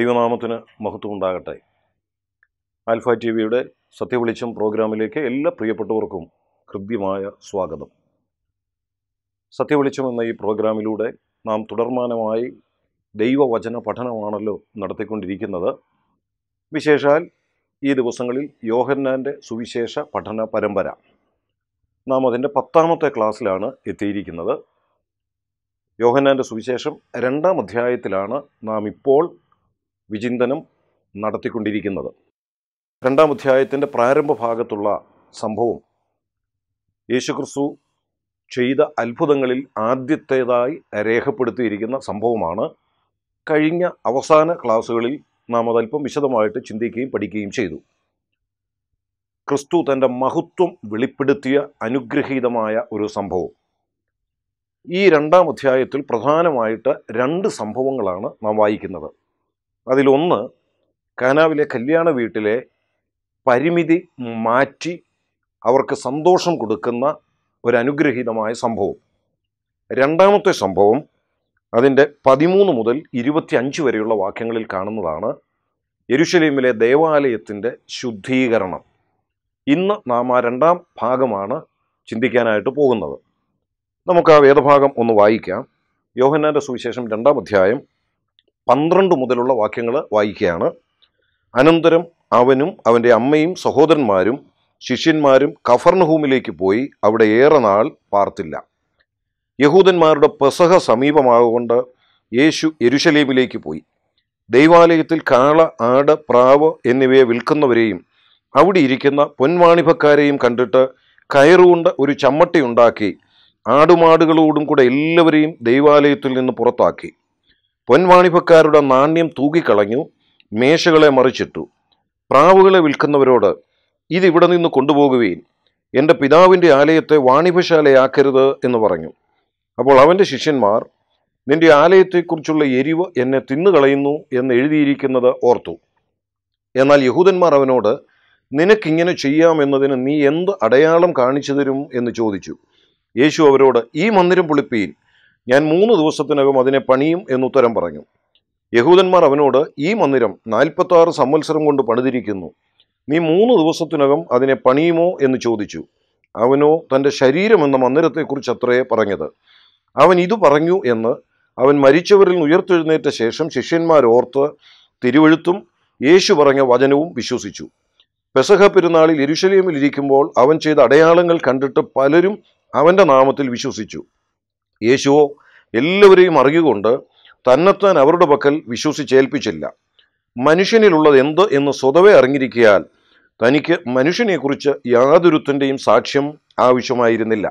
ദൈവനാമത്തിന് മഹത്വം ഉണ്ടാകട്ടെ ആൽഫ ടി വിയുടെ സത്യവെളിച്ചം പ്രോഗ്രാമിലേക്ക് എല്ലാ പ്രിയപ്പെട്ടവർക്കും കൃത്യമായ സ്വാഗതം സത്യവെളിച്ചം എന്ന ഈ പ്രോഗ്രാമിലൂടെ നാം തുടർമാനമായി ദൈവവചന പഠനമാണല്ലോ നടത്തിക്കൊണ്ടിരിക്കുന്നത് വിശേഷാൽ ഈ ദിവസങ്ങളിൽ യോഹന്നാൻ്റെ സുവിശേഷ പഠന പരമ്പര നാം അതിൻ്റെ പത്താമത്തെ ക്ലാസ്സിലാണ് എത്തിയിരിക്കുന്നത് യോഹന്നാൻ്റെ സുവിശേഷം രണ്ടാം അധ്യായത്തിലാണ് നാം ഇപ്പോൾ വിചിന്തനം നടത്തിക്കൊണ്ടിരിക്കുന്നത് രണ്ടാം അധ്യായത്തിൻ്റെ പ്രാരംഭ ഭാഗത്തുള്ള സംഭവം യേശുക്രിസ്തു ചെയ്ത അത്ഭുതങ്ങളിൽ ആദ്യത്തേതായി രേഖപ്പെടുത്തിയിരിക്കുന്ന സംഭവമാണ് കഴിഞ്ഞ അവസാന ക്ലാസ്സുകളിൽ നാം അതല്പം വിശദമായിട്ട് ചിന്തിക്കുകയും പഠിക്കുകയും ചെയ്തു ക്രിസ്തു തൻ്റെ മഹത്വം വെളിപ്പെടുത്തിയ അനുഗ്രഹീതമായ ഒരു സംഭവം ഈ രണ്ടാം അധ്യായത്തിൽ പ്രധാനമായിട്ട് രണ്ട് സംഭവങ്ങളാണ് നാം വായിക്കുന്നത് അതിലൊന്ന് കാനാവിലെ കല്യാണ വീട്ടിലെ പരിമിതി മാറ്റി അവർക്ക് സന്തോഷം കൊടുക്കുന്ന ഒരു അനുഗ്രഹീതമായ സംഭവം രണ്ടാമത്തെ സംഭവം അതിൻ്റെ പതിമൂന്ന് മുതൽ ഇരുപത്തിയഞ്ച് വരെയുള്ള വാക്യങ്ങളിൽ കാണുന്നതാണ് യരുഷലീമിലെ ദേവാലയത്തിൻ്റെ ശുദ്ധീകരണം ഇന്ന് നാം ആ രണ്ടാം ഭാഗമാണ് ചിന്തിക്കാനായിട്ട് പോകുന്നത് നമുക്ക് ആ വേദഭാഗം ഒന്ന് വായിക്കാം യോഹന്നാൻ്റെ സുവിശേഷം രണ്ടാം അധ്യായം പന്ത്രണ്ട് മുതലുള്ള വാക്യങ്ങൾ വായിക്കുകയാണ് അനന്തരം അവനും അവൻ്റെ അമ്മയും സഹോദരന്മാരും ശിഷ്യന്മാരും കഫർണഹൂമിലേക്ക് പോയി അവിടെ ഏറെ നാൾ പാർത്തില്ല യഹൂദന്മാരുടെ പെസഹ സമീപമാകൊണ്ട് യേശു എരുഷലേമിലേക്ക് പോയി ദൈവാലയത്തിൽ കാള ആട് പ്രാവ് എന്നിവയെ വിൽക്കുന്നവരെയും അവിടെ ഇരിക്കുന്ന പൊൻവാണിഭക്കാരെയും കണ്ടിട്ട് കയറുകൊണ്ട് ഒരു ചമ്മട്ടി ഉണ്ടാക്കി ആടുമാടുകളോടും കൂടെ എല്ലാവരെയും ദൈവാലയത്തിൽ നിന്ന് പുറത്താക്കി പൊൻവാണിഭക്കാരുടെ നാണ്യം തൂകിക്കളഞ്ഞു മേശകളെ മറിച്ചിട്ടു പ്രാവുകളെ വിൽക്കുന്നവരോട് ഇതിവിടെ നിന്ന് കൊണ്ടുപോകുകയും എൻ്റെ പിതാവിൻ്റെ ആലയത്തെ വാണിഭശാലയാക്കരുത് എന്ന് പറഞ്ഞു അപ്പോൾ അവൻ്റെ ശിഷ്യന്മാർ നിന്റെ ആലയത്തെക്കുറിച്ചുള്ള എരിവ് എന്നെ തിന്നുകളയുന്നു എന്ന് എഴുതിയിരിക്കുന്നത് ഓർത്തു എന്നാൽ യഹൂദന്മാർ അവനോട് നിനക്കിങ്ങനെ ചെയ്യാമെന്നതിന് നീ എന്ത് അടയാളം കാണിച്ചു തരും എന്ന് ചോദിച്ചു യേശു അവരോട് ഈ മന്ദിരം പൊളിപ്പീൻ ഞാൻ മൂന്ന് ദിവസത്തിനകം അതിനെ പണിയും എന്നുത്തരം പറഞ്ഞു യഹൂദന്മാർ അവനോട് ഈ മന്ദിരം നാൽപ്പത്തി ആറ് സംവത്സരം കൊണ്ട് പണിതിരിക്കുന്നു നീ മൂന്ന് ദിവസത്തിനകം അതിനെ പണിയുമോ എന്ന് ചോദിച്ചു അവനോ തൻ്റെ ശരീരമെന്ന മന്ദിരത്തെക്കുറിച്ച് അത്രയേ പറഞ്ഞത് അവൻ ഇത് പറഞ്ഞു എന്ന് അവൻ മരിച്ചവരിൽ ഉയർത്തെഴുന്നേറ്റ ശേഷം ശിഷ്യന്മാരോർത്ത് തിരുവഴുത്തും യേശു പറഞ്ഞ വചനവും വിശ്വസിച്ചു പെസഹ പെരുന്നാളിൽ യരുഷലേമിൽ ഇരിക്കുമ്പോൾ അവൻ ചെയ്ത അടയാളങ്ങൾ കണ്ടിട്ട് പലരും അവൻ്റെ നാമത്തിൽ വിശ്വസിച്ചു യേശുവോ എല്ലാവരെയും അറിയുകൊണ്ട് തന്നെത്താൻ അവരുടെ പക്കൽ വിശ്വസിച്ചേൽപ്പിച്ചില്ല മനുഷ്യനിലുള്ളത് എന്ത് എന്ന് സ്വതവേ അറിഞ്ഞിരിക്കയാൽ തനിക്ക് മനുഷ്യനെക്കുറിച്ച് യാതൊരുത്തിൻ്റെയും സാക്ഷ്യം ആവശ്യമായിരുന്നില്ല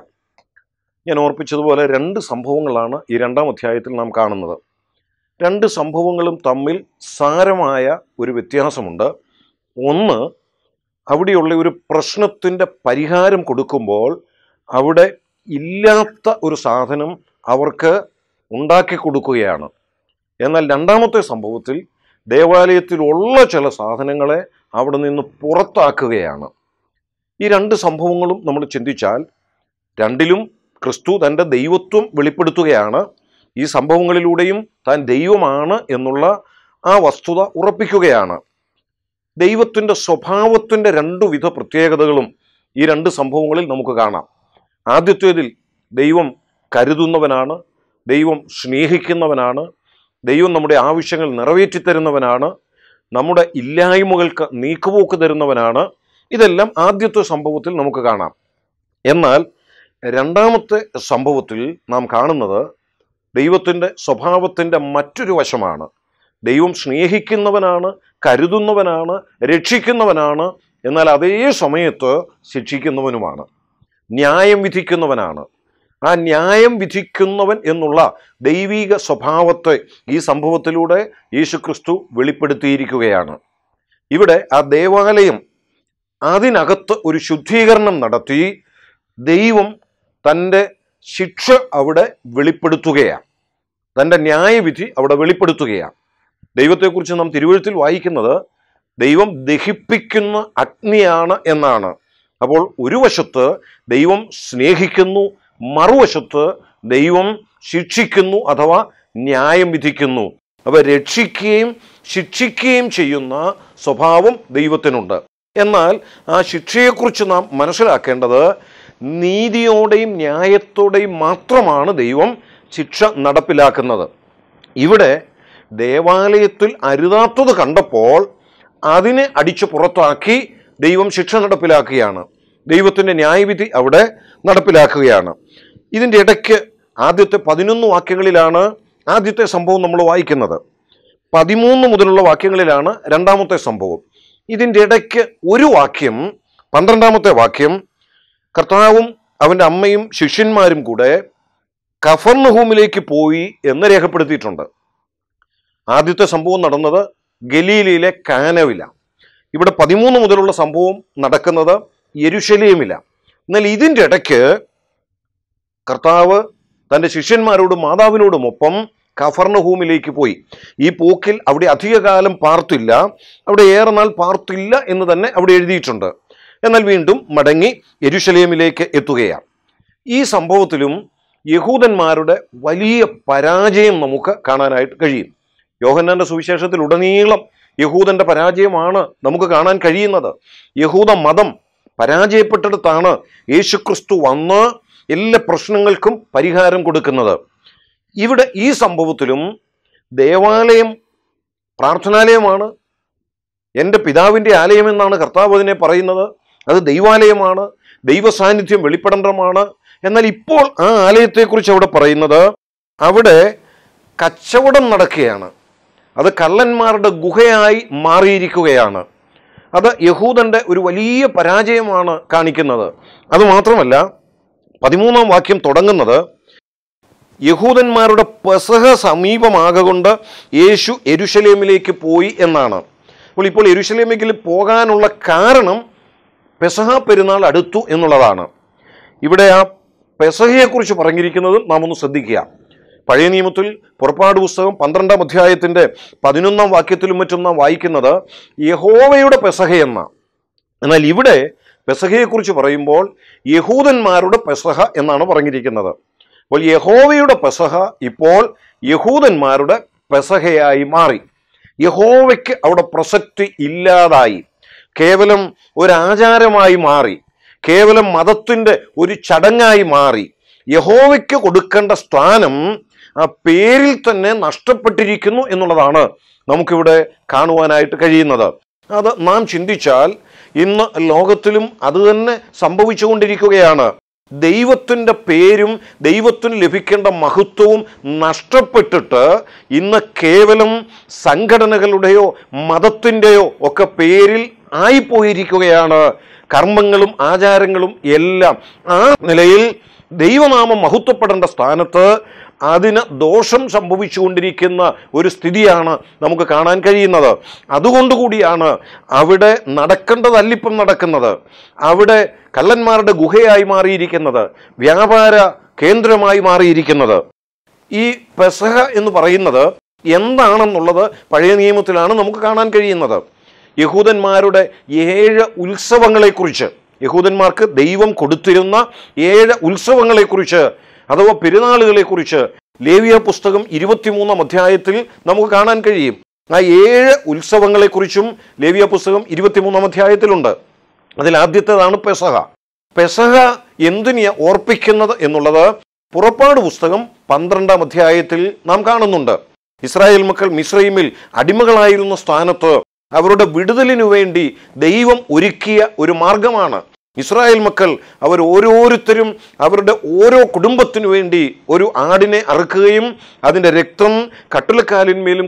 ഞാൻ ഓർപ്പിച്ചതുപോലെ രണ്ട് സംഭവങ്ങളാണ് ഈ രണ്ടാം അധ്യായത്തിൽ നാം കാണുന്നത് രണ്ട് സംഭവങ്ങളും തമ്മിൽ സാരമായ ഒരു വ്യത്യാസമുണ്ട് ഒന്ന് അവിടെയുള്ള ഒരു പ്രശ്നത്തിൻ്റെ പരിഹാരം കൊടുക്കുമ്പോൾ അവിടെ ഇല്ലാത്ത ഒരു സാധനം അവർക്ക് ഉണ്ടാക്കി കൊടുക്കുകയാണ് എന്നാൽ രണ്ടാമത്തെ സംഭവത്തിൽ ദേവാലയത്തിലുള്ള ചില സാധനങ്ങളെ അവിടെ നിന്ന് പുറത്താക്കുകയാണ് ഈ രണ്ട് സംഭവങ്ങളും നമ്മൾ ചിന്തിച്ചാൽ രണ്ടിലും ക്രിസ്തു തൻ്റെ ദൈവത്വം വെളിപ്പെടുത്തുകയാണ് ഈ സംഭവങ്ങളിലൂടെയും താൻ ദൈവമാണ് എന്നുള്ള ആ വസ്തുത ഉറപ്പിക്കുകയാണ് ദൈവത്തിൻ്റെ സ്വഭാവത്തിൻ്റെ വിധ പ്രത്യേകതകളും ഈ രണ്ട് സംഭവങ്ങളിൽ നമുക്ക് കാണാം ആദ്യത്തേതിൽ ദൈവം കരുതുന്നവനാണ് ദൈവം സ്നേഹിക്കുന്നവനാണ് ദൈവം നമ്മുടെ ആവശ്യങ്ങൾ നിറവേറ്റി തരുന്നവനാണ് നമ്മുടെ ഇല്ലായ്മകൾക്ക് നീക്കുപോക്ക് തരുന്നവനാണ് ഇതെല്ലാം ആദ്യത്തെ സംഭവത്തിൽ നമുക്ക് കാണാം എന്നാൽ രണ്ടാമത്തെ സംഭവത്തിൽ നാം കാണുന്നത് ദൈവത്തിൻ്റെ സ്വഭാവത്തിൻ്റെ മറ്റൊരു വശമാണ് ദൈവം സ്നേഹിക്കുന്നവനാണ് കരുതുന്നവനാണ് രക്ഷിക്കുന്നവനാണ് എന്നാൽ അതേ സമയത്ത് ശിക്ഷിക്കുന്നവനുമാണ് ന്യായം വിധിക്കുന്നവനാണ് ആ ന്യായം വിധിക്കുന്നവൻ എന്നുള്ള ദൈവീക സ്വഭാവത്തെ ഈ സംഭവത്തിലൂടെ യേശുക്രിസ്തു വെളിപ്പെടുത്തിയിരിക്കുകയാണ് ഇവിടെ ആ ദേവാലയം അതിനകത്ത് ഒരു ശുദ്ധീകരണം നടത്തി ദൈവം തൻ്റെ ശിക്ഷ അവിടെ വെളിപ്പെടുത്തുകയാണ് തൻ്റെ ന്യായവിധി അവിടെ വെളിപ്പെടുത്തുകയാണ് ദൈവത്തെക്കുറിച്ച് നാം തിരുവഴുത്തിൽ വായിക്കുന്നത് ദൈവം ദഹിപ്പിക്കുന്ന അഗ്നിയാണ് എന്നാണ് അപ്പോൾ ഒരു വശത്ത് ദൈവം സ്നേഹിക്കുന്നു മറുവശത്ത് ദൈവം ശിക്ഷിക്കുന്നു അഥവാ ന്യായം വിധിക്കുന്നു അപ്പോൾ രക്ഷിക്കുകയും ശിക്ഷിക്കുകയും ചെയ്യുന്ന സ്വഭാവം ദൈവത്തിനുണ്ട് എന്നാൽ ആ ശിക്ഷയെക്കുറിച്ച് നാം മനസ്സിലാക്കേണ്ടത് നീതിയോടെയും ന്യായത്തോടെയും മാത്രമാണ് ദൈവം ശിക്ഷ നടപ്പിലാക്കുന്നത് ഇവിടെ ദേവാലയത്തിൽ അരുതാത്തത് കണ്ടപ്പോൾ അതിനെ അടിച്ചു പുറത്താക്കി ദൈവം ശിക്ഷ നടപ്പിലാക്കുകയാണ് ദൈവത്തിൻ്റെ ന്യായവിധി അവിടെ നടപ്പിലാക്കുകയാണ് ഇതിൻ്റെ ഇടയ്ക്ക് ആദ്യത്തെ പതിനൊന്ന് വാക്യങ്ങളിലാണ് ആദ്യത്തെ സംഭവം നമ്മൾ വായിക്കുന്നത് പതിമൂന്ന് മുതലുള്ള വാക്യങ്ങളിലാണ് രണ്ടാമത്തെ സംഭവം ഇതിൻ്റെ ഇടയ്ക്ക് ഒരു വാക്യം പന്ത്രണ്ടാമത്തെ വാക്യം കർത്താവും അവൻ്റെ അമ്മയും ശിഷ്യന്മാരും കൂടെ കഫർണഹൂമിലേക്ക് പോയി എന്ന് രേഖപ്പെടുത്തിയിട്ടുണ്ട് ആദ്യത്തെ സംഭവം നടന്നത് ഗലീലയിലെ കാനവിലാണ് ഇവിടെ പതിമൂന്ന് മുതലുള്ള സംഭവം നടക്കുന്നത് യരുഷലേമിലാണ് എന്നാൽ ഇതിൻ്റെ ഇടയ്ക്ക് കർത്താവ് തൻ്റെ ശിഷ്യന്മാരോടും മാതാവിനോടുമൊപ്പം കഫർണഹൂമിലേക്ക് പോയി ഈ പോക്കിൽ അവിടെ അധികകാലം പാർത്തില്ല അവിടെ ഏറെ നാൾ പാർത്തില്ല എന്ന് തന്നെ അവിടെ എഴുതിയിട്ടുണ്ട് എന്നാൽ വീണ്ടും മടങ്ങി എരുഷലേമിലേക്ക് എത്തുകയാണ് ഈ സംഭവത്തിലും യഹൂദന്മാരുടെ വലിയ പരാജയം നമുക്ക് കാണാനായിട്ട് കഴിയും യോഹന്നാൻ്റെ സുവിശേഷത്തിൽ ഉടനീളം യഹൂദന്റെ പരാജയമാണ് നമുക്ക് കാണാൻ കഴിയുന്നത് യഹൂദ മതം പരാജയപ്പെട്ടെടുത്താണ് യേശുക്രിസ്തു വന്ന് എല്ലാ പ്രശ്നങ്ങൾക്കും പരിഹാരം കൊടുക്കുന്നത് ഇവിടെ ഈ സംഭവത്തിലും ദേവാലയം പ്രാർത്ഥനാലയമാണ് എൻ്റെ പിതാവിൻ്റെ ആലയമെന്നാണ് കർത്താവ് അതിനെ പറയുന്നത് അത് ദൈവാലയമാണ് ദൈവസാന്നിധ്യം വെളിപ്പെടേണ്ടമാണ് എന്നാൽ ഇപ്പോൾ ആ ആലയത്തെക്കുറിച്ച് അവിടെ പറയുന്നത് അവിടെ കച്ചവടം നടക്കുകയാണ് അത് കള്ളന്മാരുടെ ഗുഹയായി മാറിയിരിക്കുകയാണ് അത് യഹൂദൻ്റെ ഒരു വലിയ പരാജയമാണ് കാണിക്കുന്നത് അതുമാത്രമല്ല പതിമൂന്നാം വാക്യം തുടങ്ങുന്നത് യഹൂദന്മാരുടെ പെസഹ സമീപമാകൊണ്ട് യേശു എരുഷലേമിലേക്ക് പോയി എന്നാണ് അപ്പോൾ ഇപ്പോൾ എരുഷലേമിലേക്ക് പോകാനുള്ള കാരണം പെസഹ പെരുന്നാൾ അടുത്തു എന്നുള്ളതാണ് ഇവിടെ ആ പെസഹയെക്കുറിച്ച് പറഞ്ഞിരിക്കുന്നതും നാം ഒന്ന് ശ്രദ്ധിക്കുക പഴയ നിയമത്തിൽ പുറപ്പാട് പുസ്തകം പന്ത്രണ്ടാം അധ്യായത്തിൻ്റെ പതിനൊന്നാം വാക്യത്തിലും മറ്റും നാം വായിക്കുന്നത് യഹോവയുടെ പെസഹ എന്നാൽ ഇവിടെ പെസഹയെക്കുറിച്ച് പറയുമ്പോൾ യഹൂദന്മാരുടെ പെസഹ എന്നാണ് പറഞ്ഞിരിക്കുന്നത് അപ്പോൾ യഹോവയുടെ പെസഹ ഇപ്പോൾ യഹൂദന്മാരുടെ പെസഹയായി മാറി യഹോവയ്ക്ക് അവിടെ പ്രസക്തി ഇല്ലാതായി കേവലം ഒരാചാരമായി മാറി കേവലം മതത്തിൻ്റെ ഒരു ചടങ്ങായി മാറി യഹോവയ്ക്ക് കൊടുക്കേണ്ട സ്ഥാനം ആ പേരിൽ തന്നെ നഷ്ടപ്പെട്ടിരിക്കുന്നു എന്നുള്ളതാണ് നമുക്കിവിടെ കാണുവാനായിട്ട് കഴിയുന്നത് അത് നാം ചിന്തിച്ചാൽ ഇന്ന് ലോകത്തിലും അത് തന്നെ സംഭവിച്ചുകൊണ്ടിരിക്കുകയാണ് ദൈവത്തിൻ്റെ പേരും ദൈവത്തിന് ലഭിക്കേണ്ട മഹത്വവും നഷ്ടപ്പെട്ടിട്ട് ഇന്ന് കേവലം സംഘടനകളുടെയോ മതത്തിൻ്റെയോ ഒക്കെ പേരിൽ ആയിപ്പോയിരിക്കുകയാണ് കർമ്മങ്ങളും ആചാരങ്ങളും എല്ലാം ആ നിലയിൽ ദൈവനാമം മഹത്വപ്പെടേണ്ട സ്ഥാനത്ത് അതിന് ദോഷം സംഭവിച്ചുകൊണ്ടിരിക്കുന്ന ഒരു സ്ഥിതിയാണ് നമുക്ക് കാണാൻ കഴിയുന്നത് കൂടിയാണ് അവിടെ നടക്കേണ്ടതല്ലിപ്പം നടക്കുന്നത് അവിടെ കള്ളന്മാരുടെ ഗുഹയായി മാറിയിരിക്കുന്നത് വ്യാപാര കേന്ദ്രമായി മാറിയിരിക്കുന്നത് ഈ പെസഹ എന്ന് പറയുന്നത് എന്താണെന്നുള്ളത് പഴയ നിയമത്തിലാണ് നമുക്ക് കാണാൻ കഴിയുന്നത് യഹൂദന്മാരുടെ ഏഴ് ഉത്സവങ്ങളെക്കുറിച്ച് യഹൂദന്മാർക്ക് ദൈവം കൊടുത്തിരുന്ന ഏഴ് ഉത്സവങ്ങളെക്കുറിച്ച് അഥവാ പെരുന്നാളുകളെക്കുറിച്ച് ലേവിയ പുസ്തകം ഇരുപത്തിമൂന്നാം അധ്യായത്തിൽ നമുക്ക് കാണാൻ കഴിയും ആ ഏഴ് ഉത്സവങ്ങളെക്കുറിച്ചും ലേവിയ പുസ്തകം ഇരുപത്തിമൂന്നാം അധ്യായത്തിലുണ്ട് അതിൽ ആദ്യത്തേതാണ് പെസഹ പെസഹ എന്തിനെ ഓർപ്പിക്കുന്നത് എന്നുള്ളത് പുറപ്പാട് പുസ്തകം പന്ത്രണ്ടാം അധ്യായത്തിൽ നാം കാണുന്നുണ്ട് ഇസ്രായേൽ മക്കൾ മിസ്രൈമിൽ അടിമകളായിരുന്ന സ്ഥാനത്ത് അവരുടെ വിടുതലിനു വേണ്ടി ദൈവം ഒരുക്കിയ ഒരു മാർഗമാണ് ഇസ്രായേൽ മക്കൾ അവർ ഓരോരുത്തരും അവരുടെ ഓരോ കുടുംബത്തിനു വേണ്ടി ഒരു ആടിനെ അറുക്കുകയും അതിൻ്റെ രക്തം കട്ടിലക്കാലിന്മേലും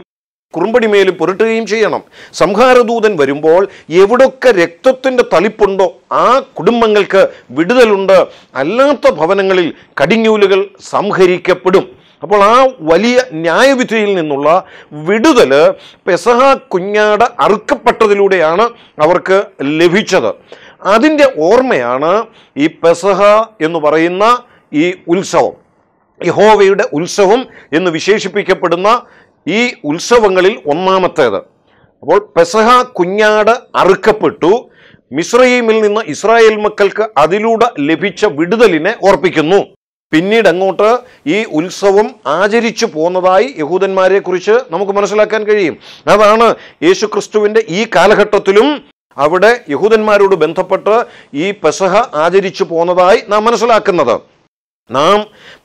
കുറുമ്പടിമേലും പുരട്ടുകയും ചെയ്യണം സംഹാരദൂതൻ വരുമ്പോൾ എവിടൊക്കെ രക്തത്തിൻ്റെ തളിപ്പുണ്ടോ ആ കുടുംബങ്ങൾക്ക് വിടുതലുണ്ട് അല്ലാത്ത ഭവനങ്ങളിൽ കടിഞ്ഞൂലുകൾ സംഹരിക്കപ്പെടും അപ്പോൾ ആ വലിയ ന്യായവിധിയിൽ നിന്നുള്ള വിടുതൽ പെസഹ കുഞ്ഞാട് അറുക്കപ്പെട്ടതിലൂടെയാണ് അവർക്ക് ലഭിച്ചത് അതിൻ്റെ ഓർമ്മയാണ് ഈ പെസഹ എന്ന് പറയുന്ന ഈ ഉത്സവം യഹോവയുടെ ഉത്സവം എന്ന് വിശേഷിപ്പിക്കപ്പെടുന്ന ഈ ഉത്സവങ്ങളിൽ ഒന്നാമത്തേത് അപ്പോൾ പെസഹ കുഞ്ഞാട് അറുക്കപ്പെട്ടു മിശ്രീമിൽ നിന്ന് ഇസ്രായേൽ മക്കൾക്ക് അതിലൂടെ ലഭിച്ച വിടുതലിനെ ഓർപ്പിക്കുന്നു പിന്നീട് അങ്ങോട്ട് ഈ ഉത്സവം ആചരിച്ചു പോന്നതായി യഹൂദന്മാരെ കുറിച്ച് നമുക്ക് മനസ്സിലാക്കാൻ കഴിയും അതാണ് യേശുക്രിസ്തുവിൻ്റെ ഈ കാലഘട്ടത്തിലും അവിടെ യഹൂദന്മാരോട് ബന്ധപ്പെട്ട് ഈ പെസഹ ആചരിച്ചു പോന്നതായി നാം മനസ്സിലാക്കുന്നത് നാം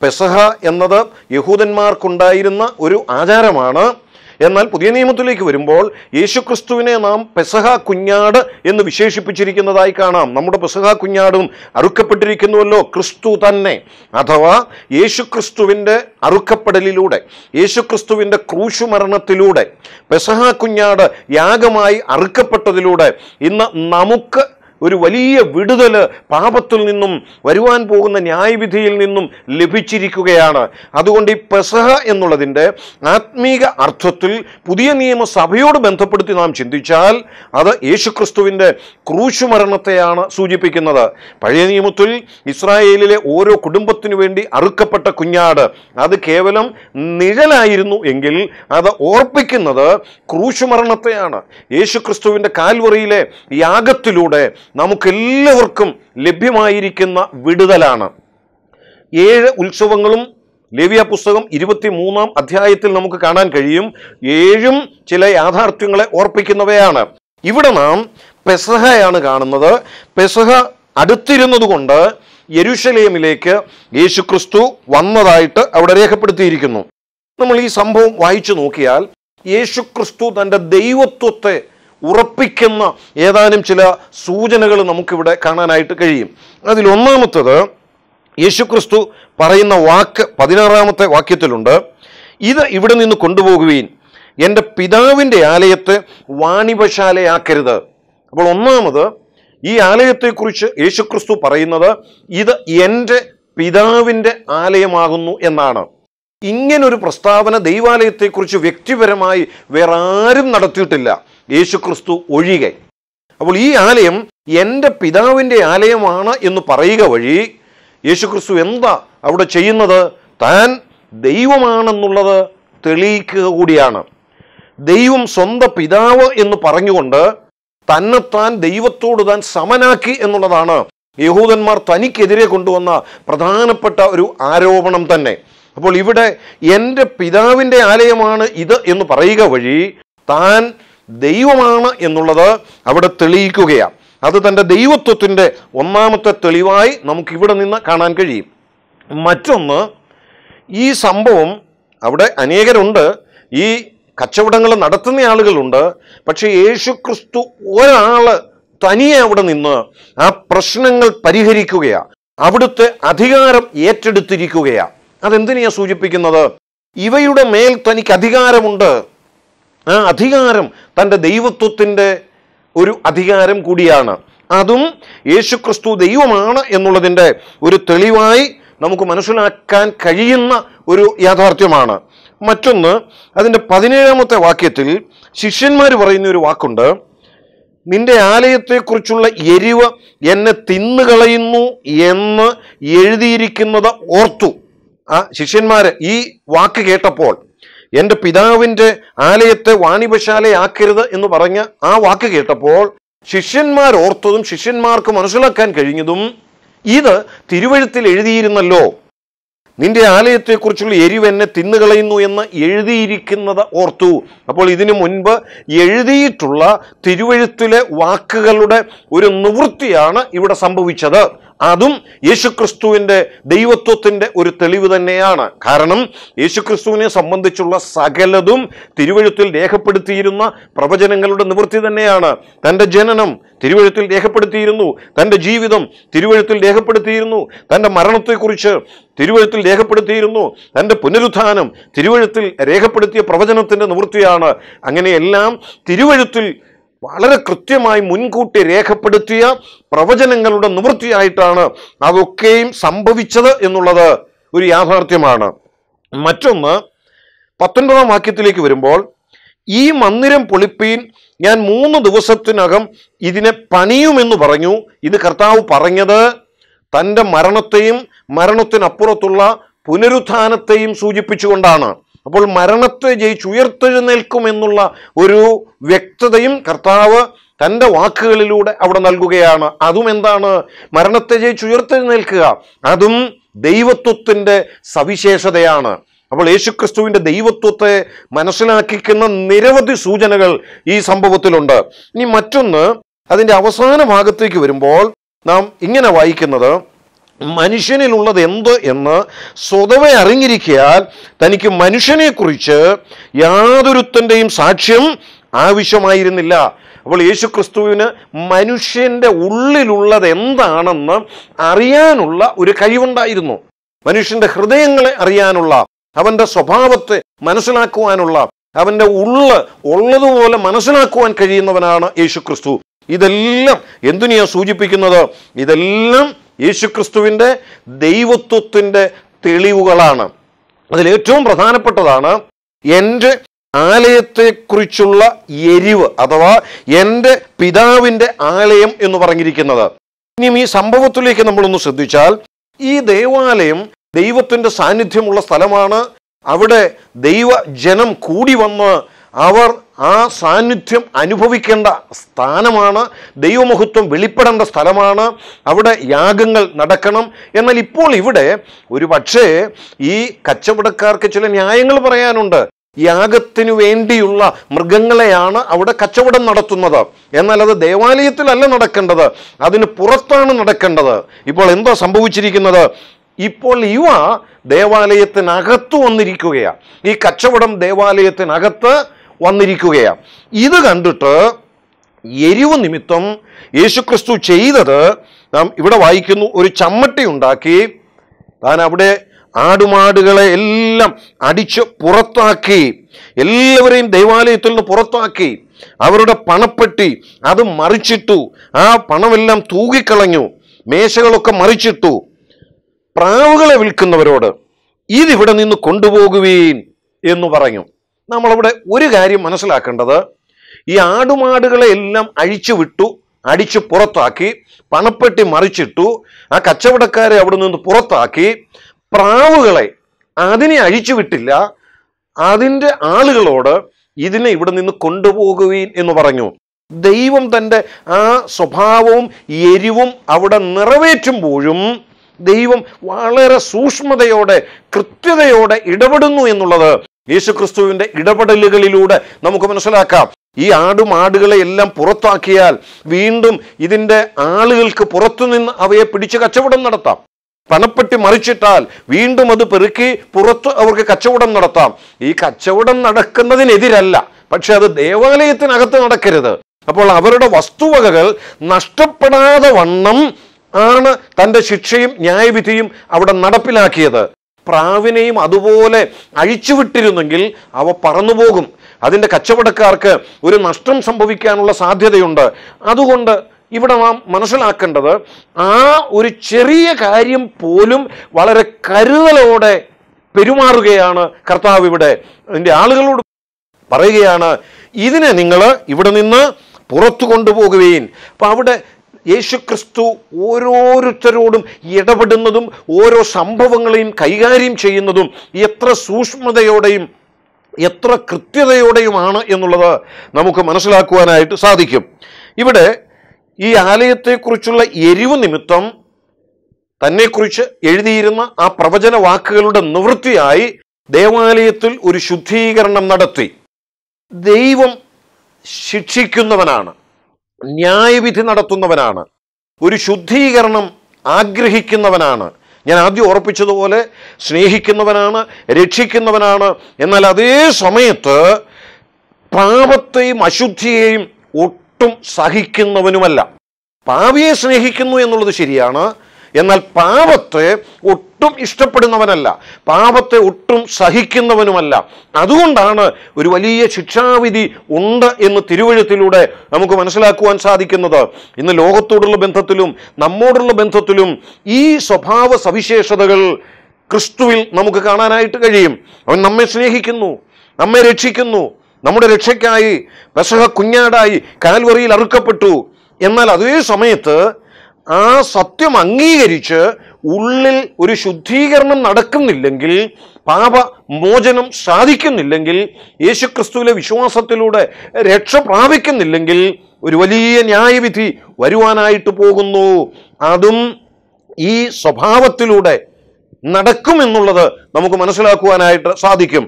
പെസഹ എന്നത് യഹൂദന്മാർക്കുണ്ടായിരുന്ന ഒരു ആചാരമാണ് എന്നാൽ പുതിയ നിയമത്തിലേക്ക് വരുമ്പോൾ യേശുക്രിസ്തുവിനെ നാം പെസഹ കുഞ്ഞാട് എന്ന് വിശേഷിപ്പിച്ചിരിക്കുന്നതായി കാണാം നമ്മുടെ പെസഹ കുഞ്ഞാടും അറുക്കപ്പെട്ടിരിക്കുന്നുവല്ലോ ക്രിസ്തു തന്നെ അഥവാ യേശുക്രിസ്തുവിൻ്റെ അറുക്കപ്പെടലിലൂടെ യേശുക്രിസ്തുവിൻ്റെ ക്രൂശുമരണത്തിലൂടെ പെസഹ കുഞ്ഞാട് യാഗമായി അറുക്കപ്പെട്ടതിലൂടെ ഇന്ന് നമുക്ക് ഒരു വലിയ വിടുതൽ പാപത്തിൽ നിന്നും വരുവാൻ പോകുന്ന ന്യായവിധിയിൽ നിന്നും ലഭിച്ചിരിക്കുകയാണ് അതുകൊണ്ട് ഈ പെസഹ എന്നുള്ളതിൻ്റെ ആത്മീക അർത്ഥത്തിൽ പുതിയ നിയമസഭയോട് ബന്ധപ്പെടുത്തി നാം ചിന്തിച്ചാൽ അത് യേശുക്രിസ്തുവിൻ്റെ ക്രൂശുമരണത്തെയാണ് സൂചിപ്പിക്കുന്നത് പഴയ നിയമത്തിൽ ഇസ്രായേലിലെ ഓരോ കുടുംബത്തിനു വേണ്ടി അറുക്കപ്പെട്ട കുഞ്ഞാട് അത് കേവലം നിഴലായിരുന്നു എങ്കിൽ അത് ഓർപ്പിക്കുന്നത് ക്രൂശുമരണത്തെയാണ് യേശുക്രിസ്തുവിൻ്റെ കാൽവറിയിലെ യാഗത്തിലൂടെ നമുക്കെല്ലാവർക്കും ലഭ്യമായിരിക്കുന്ന വിടുതലാണ് ഏഴ് ഉത്സവങ്ങളും ലേവിയ പുസ്തകം ഇരുപത്തി മൂന്നാം അധ്യായത്തിൽ നമുക്ക് കാണാൻ കഴിയും ഏഴും ചില യാഥാർത്ഥ്യങ്ങളെ ഓർപ്പിക്കുന്നവയാണ് ഇവിടെ നാം പെസഹയാണ് കാണുന്നത് പെസഹ അടുത്തിരുന്നതുകൊണ്ട് യരുഷലേമിലേക്ക് യേശുക്രിസ്തു വന്നതായിട്ട് അവിടെ രേഖപ്പെടുത്തിയിരിക്കുന്നു നമ്മൾ ഈ സംഭവം വായിച്ചു നോക്കിയാൽ യേശുക്രിസ്തു തൻ്റെ ദൈവത്വത്തെ ഉറപ്പിക്കുന്ന ഏതാനും ചില സൂചനകൾ നമുക്കിവിടെ കാണാനായിട്ട് കഴിയും അതിലൊന്നാമത്തത് യേശുക്രിസ്തു പറയുന്ന വാക്ക് പതിനാറാമത്തെ വാക്യത്തിലുണ്ട് ഇത് ഇവിടെ നിന്ന് കൊണ്ടുപോകുകയും എൻ്റെ പിതാവിൻ്റെ ആലയത്തെ വാണിപശാലയാക്കരുത് അപ്പോൾ ഒന്നാമത് ഈ ആലയത്തെക്കുറിച്ച് യേശുക്രിസ്തു പറയുന്നത് ഇത് എൻ്റെ പിതാവിൻ്റെ ആലയമാകുന്നു എന്നാണ് ഇങ്ങനൊരു പ്രസ്താവന ദൈവാലയത്തെക്കുറിച്ച് വ്യക്തിപരമായി വേറെ ആരും നടത്തിയിട്ടില്ല യേശുക്രിസ്തു ഒഴികെ അപ്പോൾ ഈ ആലയം എൻ്റെ പിതാവിൻ്റെ ആലയമാണ് എന്ന് പറയുക വഴി യേശുക്രിസ്തു എന്താ അവിടെ ചെയ്യുന്നത് താൻ ദൈവമാണെന്നുള്ളത് തെളിയിക്കുക കൂടിയാണ് ദൈവം സ്വന്തം പിതാവ് എന്ന് പറഞ്ഞുകൊണ്ട് തന്നെത്താൻ ദൈവത്തോട് താൻ സമനാക്കി എന്നുള്ളതാണ് യഹൂദന്മാർ തനിക്കെതിരെ കൊണ്ടുവന്ന പ്രധാനപ്പെട്ട ഒരു ആരോപണം തന്നെ അപ്പോൾ ഇവിടെ എൻ്റെ പിതാവിൻ്റെ ആലയമാണ് ഇത് എന്ന് പറയുക വഴി താൻ ദൈവമാണ് എന്നുള്ളത് അവിടെ തെളിയിക്കുകയാണ് അത് തൻ്റെ ദൈവത്വത്തിൻ്റെ ഒന്നാമത്തെ തെളിവായി നമുക്കിവിടെ നിന്ന് കാണാൻ കഴിയും മറ്റൊന്ന് ഈ സംഭവം അവിടെ അനേകരുണ്ട് ഈ കച്ചവടങ്ങൾ നടത്തുന്ന ആളുകളുണ്ട് പക്ഷേ യേശു ക്രിസ്തു ഒരാൾ തനിയെ അവിടെ നിന്ന് ആ പ്രശ്നങ്ങൾ പരിഹരിക്കുകയാണ് അവിടുത്തെ അധികാരം ഏറ്റെടുത്തിരിക്കുകയാണ് അതെന്തിനെയാണ് സൂചിപ്പിക്കുന്നത് ഇവയുടെ മേൽ തനിക്ക് അധികാരമുണ്ട് ആ അധികാരം തൻ്റെ ദൈവത്വത്തിൻ്റെ ഒരു അധികാരം കൂടിയാണ് അതും യേശുക്രിസ്തു ദൈവമാണ് എന്നുള്ളതിൻ്റെ ഒരു തെളിവായി നമുക്ക് മനസ്സിലാക്കാൻ കഴിയുന്ന ഒരു യാഥാർത്ഥ്യമാണ് മറ്റൊന്ന് അതിൻ്റെ പതിനേഴാമത്തെ വാക്യത്തിൽ ശിഷ്യന്മാർ പറയുന്ന ഒരു വാക്കുണ്ട് നിന്റെ ആലയത്തെക്കുറിച്ചുള്ള എരിവ് എന്നെ തിന്നുകളയുന്നു എന്ന് എഴുതിയിരിക്കുന്നത് ഓർത്തു ആ ശിഷ്യന്മാർ ഈ വാക്ക് കേട്ടപ്പോൾ എൻ്റെ പിതാവിൻ്റെ ആലയത്തെ വാണിപശാലയാക്കരുത് എന്ന് പറഞ്ഞ ആ വാക്ക് കേട്ടപ്പോൾ ശിഷ്യന്മാർ ഓർത്തതും ശിഷ്യന്മാർക്ക് മനസ്സിലാക്കാൻ കഴിഞ്ഞതും ഇത് തിരുവഴുത്തിൽ എഴുതിയിരുന്നല്ലോ നിന്റെ ആലയത്തെക്കുറിച്ചുള്ള എരിവ് എന്നെ തിന്നുകളയുന്നു എന്ന് എഴുതിയിരിക്കുന്നത് ഓർത്തു അപ്പോൾ ഇതിനു മുൻപ് എഴുതിയിട്ടുള്ള തിരുവഴുത്തിലെ വാക്കുകളുടെ ഒരു നിവൃത്തിയാണ് ഇവിടെ സംഭവിച്ചത് അതും യേശുക്രിസ്തുവിൻ്റെ ദൈവത്വത്തിൻ്റെ ഒരു തെളിവ് തന്നെയാണ് കാരണം യേശുക്രിസ്തുവിനെ സംബന്ധിച്ചുള്ള സകലതും തിരുവഴുത്തിൽ രേഖപ്പെടുത്തിയിരുന്ന പ്രവചനങ്ങളുടെ നിവൃത്തി തന്നെയാണ് തൻ്റെ ജനനം തിരുവഴുത്തിൽ രേഖപ്പെടുത്തിയിരുന്നു തൻ്റെ ജീവിതം തിരുവഴുത്തിൽ രേഖപ്പെടുത്തിയിരുന്നു തൻ്റെ മരണത്തെക്കുറിച്ച് തിരുവഴുത്തിൽ രേഖപ്പെടുത്തിയിരുന്നു തൻ്റെ പുനരുത്ഥാനം തിരുവഴുത്തിൽ രേഖപ്പെടുത്തിയ പ്രവചനത്തിൻ്റെ നിവൃത്തിയാണ് അങ്ങനെയെല്ലാം തിരുവഴുത്തിൽ വളരെ കൃത്യമായി മുൻകൂട്ടി രേഖപ്പെടുത്തിയ പ്രവചനങ്ങളുടെ നിവൃത്തിയായിട്ടാണ് അതൊക്കെയും സംഭവിച്ചത് എന്നുള്ളത് ഒരു യാഥാർത്ഥ്യമാണ് മറ്റൊന്ന് പത്തൊൻപതാം വാക്യത്തിലേക്ക് വരുമ്പോൾ ഈ മന്ദിരം പൊളിപ്പീൻ ഞാൻ മൂന്ന് ദിവസത്തിനകം ഇതിനെ പണിയുമെന്ന് പറഞ്ഞു ഇത് കർത്താവ് പറഞ്ഞത് തൻ്റെ മരണത്തെയും മരണത്തിനപ്പുറത്തുള്ള പുനരുത്ഥാനത്തെയും സൂചിപ്പിച്ചുകൊണ്ടാണ് അപ്പോൾ മരണത്തെ ജയിച്ച് എന്നുള്ള ഒരു വ്യക്തതയും കർത്താവ് തൻ്റെ വാക്കുകളിലൂടെ അവിടെ നൽകുകയാണ് അതും എന്താണ് മരണത്തെ ജയിച്ച് ഉയർത്തെഴുന്നേൽക്കുക അതും ദൈവത്വത്തിൻ്റെ സവിശേഷതയാണ് അപ്പോൾ യേശുക്രിസ്തുവിൻ്റെ ദൈവത്വത്തെ മനസ്സിലാക്കിക്കുന്ന നിരവധി സൂചനകൾ ഈ സംഭവത്തിലുണ്ട് ഇനി മറ്റൊന്ന് അതിൻ്റെ അവസാന ഭാഗത്തേക്ക് വരുമ്പോൾ നാം ഇങ്ങനെ വായിക്കുന്നത് മനുഷ്യനിലുള്ളത് എന്ത് എന്ന് സ്വതവേ അറിഞ്ഞിരിക്കാൻ തനിക്ക് മനുഷ്യനെക്കുറിച്ച് യാതൊരുത്തൻ്റെയും സാക്ഷ്യം ആവശ്യമായിരുന്നില്ല അപ്പോൾ യേശു ക്രിസ്തുവിന് മനുഷ്യൻ്റെ ഉള്ളിലുള്ളത് എന്താണെന്ന് അറിയാനുള്ള ഒരു കഴിവുണ്ടായിരുന്നു മനുഷ്യൻ്റെ ഹൃദയങ്ങളെ അറിയാനുള്ള അവൻ്റെ സ്വഭാവത്തെ മനസ്സിലാക്കുവാനുള്ള അവൻ്റെ ഉള്ള് ഉള്ളതുപോലെ മനസ്സിലാക്കുവാൻ കഴിയുന്നവനാണ് യേശു ക്രിസ്തു ഇതെല്ലാം എന്തിനെയാണ് സൂചിപ്പിക്കുന്നത് ഇതെല്ലാം യേശുക്രിസ്തുവിൻ്റെ ദൈവത്വത്തിൻ്റെ തെളിവുകളാണ് അതിലേറ്റവും പ്രധാനപ്പെട്ടതാണ് എൻ്റെ ആലയത്തെക്കുറിച്ചുള്ള എരിവ് അഥവാ എൻ്റെ പിതാവിൻ്റെ ആലയം എന്ന് പറഞ്ഞിരിക്കുന്നത് ഇനിയും ഈ സംഭവത്തിലേക്ക് നമ്മളൊന്ന് ശ്രദ്ധിച്ചാൽ ഈ ദേവാലയം ദൈവത്തിൻ്റെ സാന്നിധ്യമുള്ള സ്ഥലമാണ് അവിടെ ദൈവ ജനം കൂടി വന്ന് അവർ ആ സാന്നിധ്യം അനുഭവിക്കേണ്ട സ്ഥാനമാണ് ദൈവമഹത്വം വെളിപ്പെടേണ്ട സ്ഥലമാണ് അവിടെ യാഗങ്ങൾ നടക്കണം എന്നാൽ ഇപ്പോൾ ഇവിടെ ഒരു പക്ഷേ ഈ കച്ചവടക്കാർക്ക് ചില ന്യായങ്ങൾ പറയാനുണ്ട് യാഗത്തിനു വേണ്ടിയുള്ള മൃഗങ്ങളെയാണ് അവിടെ കച്ചവടം നടത്തുന്നത് എന്നാൽ അത് ദേവാലയത്തിലല്ല നടക്കേണ്ടത് അതിന് പുറത്താണ് നടക്കേണ്ടത് ഇപ്പോൾ എന്തോ സംഭവിച്ചിരിക്കുന്നത് ഇപ്പോൾ ഇവ ദേവാലയത്തിനകത്ത് വന്നിരിക്കുകയാണ് ഈ കച്ചവടം ദേവാലയത്തിനകത്ത് വന്നിരിക്കുകയാണ് ഇത് കണ്ടിട്ട് എരിവ് നിമിത്തം യേശുക്രിസ്തു ചെയ്തത് നാം ഇവിടെ വായിക്കുന്നു ഒരു ചമ്മട്ടി ഉണ്ടാക്കി താൻ അവിടെ ആടുമാടുകളെ എല്ലാം അടിച്ച് പുറത്താക്കി എല്ലാവരെയും ദൈവാലയത്തിൽ നിന്ന് പുറത്താക്കി അവരുടെ പണപ്പെട്ടി അത് മറിച്ചിട്ടു ആ പണമെല്ലാം തൂകിക്കളഞ്ഞു മേശകളൊക്കെ മറിച്ചിട്ടു പ്രാവുകളെ വിൽക്കുന്നവരോട് ഇതിവിടെ നിന്ന് കൊണ്ടുപോകുവീൻ എന്ന് പറഞ്ഞു നമ്മളവിടെ ഒരു കാര്യം മനസ്സിലാക്കേണ്ടത് ഈ ആടുമാടുകളെ എല്ലാം അഴിച്ചു വിട്ടു അടിച്ചു പുറത്താക്കി പണപ്പെട്ടി മറിച്ചിട്ടു ആ കച്ചവടക്കാരെ അവിടെ നിന്ന് പുറത്താക്കി പ്രാവുകളെ അതിനെ അഴിച്ചു വിട്ടില്ല അതിൻ്റെ ആളുകളോട് ഇതിനെ ഇവിടെ നിന്ന് കൊണ്ടുപോകുകയും എന്ന് പറഞ്ഞു ദൈവം തൻ്റെ ആ സ്വഭാവവും എരിവും അവിടെ നിറവേറ്റുമ്പോഴും ദൈവം വളരെ സൂക്ഷ്മതയോടെ കൃത്യതയോടെ ഇടപെടുന്നു എന്നുള്ളത് യേശുക്രിസ്തുവിന്റെ ഇടപെടലുകളിലൂടെ നമുക്ക് മനസ്സിലാക്കാം ഈ ആടും ആടുകളെ എല്ലാം പുറത്താക്കിയാൽ വീണ്ടും ഇതിൻ്റെ ആളുകൾക്ക് പുറത്തുനിന്ന് അവയെ പിടിച്ച് കച്ചവടം നടത്താം പണപ്പെട്ടി മറിച്ചിട്ടാൽ വീണ്ടും അത് പെറുക്കി പുറത്ത് അവർക്ക് കച്ചവടം നടത്താം ഈ കച്ചവടം നടക്കുന്നതിനെതിരല്ല പക്ഷെ അത് ദേവാലയത്തിനകത്ത് നടക്കരുത് അപ്പോൾ അവരുടെ വസ്തുവകകൾ നഷ്ടപ്പെടാതെ വണ്ണം ആണ് തൻ്റെ ശിക്ഷയും ന്യായവിധിയും അവിടെ നടപ്പിലാക്കിയത് പ്രാവിനെയും അതുപോലെ അഴിച്ചുവിട്ടിരുന്നെങ്കിൽ അവ പറന്നുപോകും അതിൻ്റെ കച്ചവടക്കാർക്ക് ഒരു നഷ്ടം സംഭവിക്കാനുള്ള സാധ്യതയുണ്ട് അതുകൊണ്ട് ഇവിടെ നാം മനസ്സിലാക്കേണ്ടത് ആ ഒരു ചെറിയ കാര്യം പോലും വളരെ കരുതലോടെ പെരുമാറുകയാണ് കർത്താവ് ഇവിടെ അതിൻ്റെ ആളുകളോട് പറയുകയാണ് ഇതിനെ നിങ്ങൾ ഇവിടെ നിന്ന് പുറത്തു കൊണ്ടുപോകുകയും അപ്പം അവിടെ യേശുക്രിസ്തു ഓരോരുത്തരോടും ഇടപെടുന്നതും ഓരോ സംഭവങ്ങളെയും കൈകാര്യം ചെയ്യുന്നതും എത്ര സൂക്ഷ്മതയോടെയും എത്ര കൃത്യതയോടെയുമാണ് എന്നുള്ളത് നമുക്ക് മനസ്സിലാക്കുവാനായിട്ട് സാധിക്കും ഇവിടെ ഈ ആലയത്തെക്കുറിച്ചുള്ള എരിവ് നിമിത്തം തന്നെക്കുറിച്ച് എഴുതിയിരുന്ന ആ പ്രവചന വാക്കുകളുടെ നിവൃത്തിയായി ദേവാലയത്തിൽ ഒരു ശുദ്ധീകരണം നടത്തി ദൈവം ശിക്ഷിക്കുന്നവനാണ് ന്യായവിധി നടത്തുന്നവനാണ് ഒരു ശുദ്ധീകരണം ആഗ്രഹിക്കുന്നവനാണ് ഞാൻ ആദ്യം ഉറപ്പിച്ചതുപോലെ സ്നേഹിക്കുന്നവനാണ് രക്ഷിക്കുന്നവനാണ് എന്നാൽ അതേ സമയത്ത് പാപത്തെയും അശുദ്ധിയെയും ഒട്ടും സഹിക്കുന്നവനുമല്ല പാവിയെ സ്നേഹിക്കുന്നു എന്നുള്ളത് ശരിയാണ് എന്നാൽ പാപത്തെ ഒട്ടും ഇഷ്ടപ്പെടുന്നവനല്ല പാപത്തെ ഒട്ടും സഹിക്കുന്നവനുമല്ല അതുകൊണ്ടാണ് ഒരു വലിയ ശിക്ഷാവിധി ഉണ്ട് എന്ന് തിരുവഴുത്തിലൂടെ നമുക്ക് മനസ്സിലാക്കുവാൻ സാധിക്കുന്നത് ഇന്ന് ലോകത്തോടുള്ള ബന്ധത്തിലും നമ്മോടുള്ള ബന്ധത്തിലും ഈ സ്വഭാവ സവിശേഷതകൾ ക്രിസ്തുവിൽ നമുക്ക് കാണാനായിട്ട് കഴിയും അവൻ നമ്മെ സ്നേഹിക്കുന്നു നമ്മെ രക്ഷിക്കുന്നു നമ്മുടെ രക്ഷയ്ക്കായി പെസഹ കുഞ്ഞാടായി കാൽവറിയിൽ അറുക്കപ്പെട്ടു എന്നാൽ അതേ സമയത്ത് ആ സത്യം അംഗീകരിച്ച് ഉള്ളിൽ ഒരു ശുദ്ധീകരണം നടക്കുന്നില്ലെങ്കിൽ പാപ മോചനം സാധിക്കുന്നില്ലെങ്കിൽ യേശുക്രിസ്തുവിലെ വിശ്വാസത്തിലൂടെ രക്ഷ പ്രാപിക്കുന്നില്ലെങ്കിൽ ഒരു വലിയ ന്യായവിധി വരുവാനായിട്ട് പോകുന്നു അതും ഈ സ്വഭാവത്തിലൂടെ നടക്കുമെന്നുള്ളത് നമുക്ക് മനസ്സിലാക്കുവാനായിട്ട് സാധിക്കും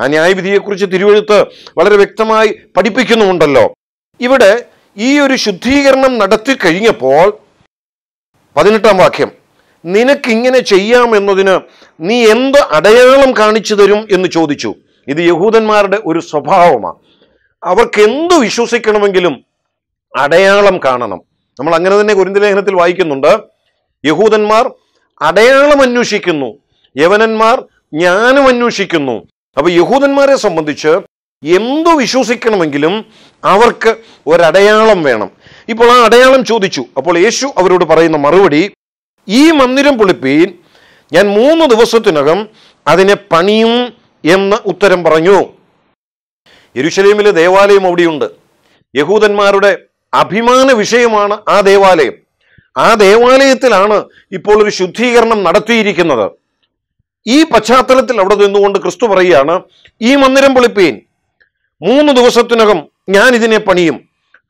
ആ ന്യായവിധിയെക്കുറിച്ച് തിരുവെഴുത്ത് വളരെ വ്യക്തമായി പഠിപ്പിക്കുന്നുമുണ്ടല്ലോ ഇവിടെ ഈ ഒരു ശുദ്ധീകരണം നടത്തി കഴിഞ്ഞപ്പോൾ പതിനെട്ടാം വാക്യം നിനക്ക് ചെയ്യാം ചെയ്യാമെന്നതിന് നീ എന്ത് അടയാളം കാണിച്ചു തരും എന്ന് ചോദിച്ചു ഇത് യഹൂദന്മാരുടെ ഒരു സ്വഭാവമാണ് അവർക്ക് എന്തു വിശ്വസിക്കണമെങ്കിലും അടയാളം കാണണം നമ്മൾ അങ്ങനെ തന്നെ കുരിന്തലേഖനത്തിൽ വായിക്കുന്നുണ്ട് യഹൂദന്മാർ അടയാളം അന്വേഷിക്കുന്നു യവനന്മാർ ജ്ഞാനം അന്വേഷിക്കുന്നു അപ്പൊ യഹൂദന്മാരെ സംബന്ധിച്ച് എന്തു വിശ്വസിക്കണമെങ്കിലും അവർക്ക് ഒരടയാളം വേണം ഇപ്പോൾ ആ അടയാളം ചോദിച്ചു അപ്പോൾ യേശു അവരോട് പറയുന്ന മറുപടി ഈ മന്ദിരം പൊളിപ്പീൻ ഞാൻ മൂന്ന് ദിവസത്തിനകം അതിനെ പണിയും എന്ന് ഉത്തരം പറഞ്ഞു യരുഷലേമിലെ ദേവാലയം അവിടെയുണ്ട് യഹൂദന്മാരുടെ അഭിമാന വിഷയമാണ് ആ ദേവാലയം ആ ദേവാലയത്തിലാണ് ഇപ്പോൾ ഒരു ശുദ്ധീകരണം നടത്തിയിരിക്കുന്നത് ഈ പശ്ചാത്തലത്തിൽ അവിടെ നിന്നുകൊണ്ട് ക്രിസ്തു പറയുകയാണ് ഈ മന്ദിരം പൊളിപ്പീൻ മൂന്ന് ദിവസത്തിനകം ഞാൻ ഇതിനെ പണിയും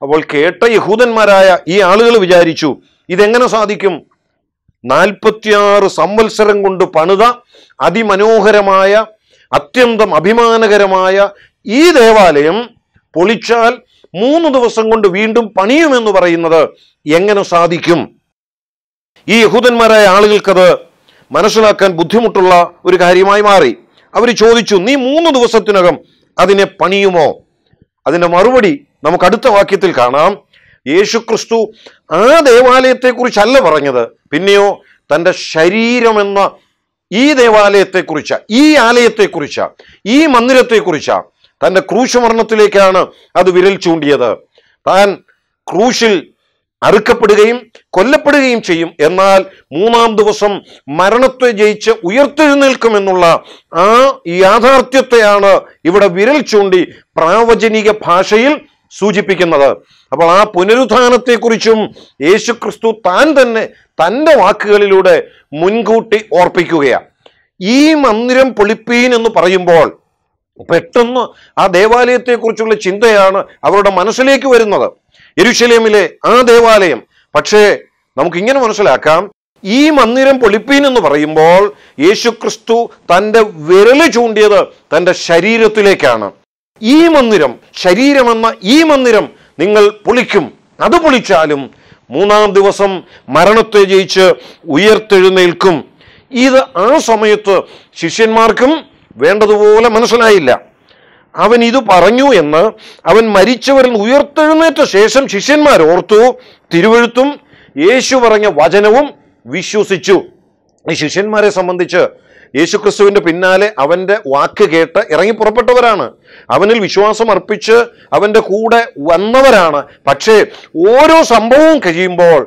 അപ്പോൾ കേട്ട യഹൂദന്മാരായ ഈ ആളുകൾ വിചാരിച്ചു ഇതെങ്ങനെ സാധിക്കും നാൽപ്പത്തിയാറ് സംവത്സരം കൊണ്ട് പണിത അതിമനോഹരമായ അത്യന്തം അഭിമാനകരമായ ഈ ദേവാലയം പൊളിച്ചാൽ മൂന്ന് ദിവസം കൊണ്ട് വീണ്ടും പണിയുമെന്ന് പറയുന്നത് എങ്ങനെ സാധിക്കും ഈ യഹൂദന്മാരായ ആളുകൾക്കത് മനസ്സിലാക്കാൻ ബുദ്ധിമുട്ടുള്ള ഒരു കാര്യമായി മാറി അവർ ചോദിച്ചു നീ മൂന്ന് ദിവസത്തിനകം അതിനെ പണിയുമോ അതിൻ്റെ മറുപടി നമുക്ക് അടുത്ത വാക്യത്തിൽ കാണാം യേശുക്രിസ്തു ആ ദേവാലയത്തെക്കുറിച്ചല്ല പറഞ്ഞത് പിന്നെയോ തൻ്റെ ശരീരമെന്ന ഈ ദേവാലയത്തെക്കുറിച്ച് ഈ ആലയത്തെക്കുറിച്ച് ഈ മന്ദിരത്തെക്കുറിച്ച് തൻ്റെ ക്രൂശമരണത്തിലേക്കാണ് അത് വിരൽ ചൂണ്ടിയത് താൻ ക്രൂശിൽ അറുക്കപ്പെടുകയും കൊല്ലപ്പെടുകയും ചെയ്യും എന്നാൽ മൂന്നാം ദിവസം മരണത്തെ ജയിച്ച് ഉയർത്തെഴുന്നേൽക്കുമെന്നുള്ള ആ യാഥാർത്ഥ്യത്തെയാണ് ഇവിടെ വിരൽ ചൂണ്ടി പ്രാവചനിക ഭാഷയിൽ സൂചിപ്പിക്കുന്നത് അപ്പോൾ ആ പുനരുത്ഥാനത്തെക്കുറിച്ചും യേശു ക്രിസ്തു താൻ തന്നെ തൻ്റെ വാക്കുകളിലൂടെ മുൻകൂട്ടി ഓർപ്പിക്കുകയാണ് ഈ മന്ദിരം പൊളിപ്പീൻ എന്ന് പറയുമ്പോൾ പെട്ടെന്ന് ആ ദേവാലയത്തെക്കുറിച്ചുള്ള ചിന്തയാണ് അവരുടെ മനസ്സിലേക്ക് വരുന്നത് എരുഷലേമിലെ ആ ദേവാലയം പക്ഷേ നമുക്കിങ്ങനെ മനസ്സിലാക്കാം ഈ മന്ദിരം പൊളിപ്പീൻ എന്ന് പറയുമ്പോൾ യേശുക്രിസ്തു തൻ്റെ വിരൽ ചൂണ്ടിയത് തൻ്റെ ശരീരത്തിലേക്കാണ് ഈ മന്ദിരം ശരീരമെന്ന ഈ മന്ദിരം നിങ്ങൾ പൊളിക്കും അത് പൊളിച്ചാലും മൂന്നാം ദിവസം മരണത്തെ ജയിച്ച് ഉയർത്തെഴുന്നേൽക്കും ഇത് ആ സമയത്ത് ശിഷ്യന്മാർക്കും വേണ്ടതുപോലെ മനസ്സിലായില്ല അവൻ ഇത് പറഞ്ഞു എന്ന് അവൻ മരിച്ചവരിൽ ഉയർത്തെഴുന്നേറ്റ ശേഷം ശിഷ്യന്മാർ ഓർത്തു തിരുവഴുത്തും യേശു പറഞ്ഞ വചനവും വിശ്വസിച്ചു ഈ ശിഷ്യന്മാരെ സംബന്ധിച്ച് യേശുക്രിസ്തുവിൻ്റെ പിന്നാലെ അവൻ്റെ വാക്ക് കേട്ട് ഇറങ്ങി പുറപ്പെട്ടവരാണ് അവനിൽ വിശ്വാസം അർപ്പിച്ച് അവൻ്റെ കൂടെ വന്നവരാണ് പക്ഷേ ഓരോ സംഭവവും കഴിയുമ്പോൾ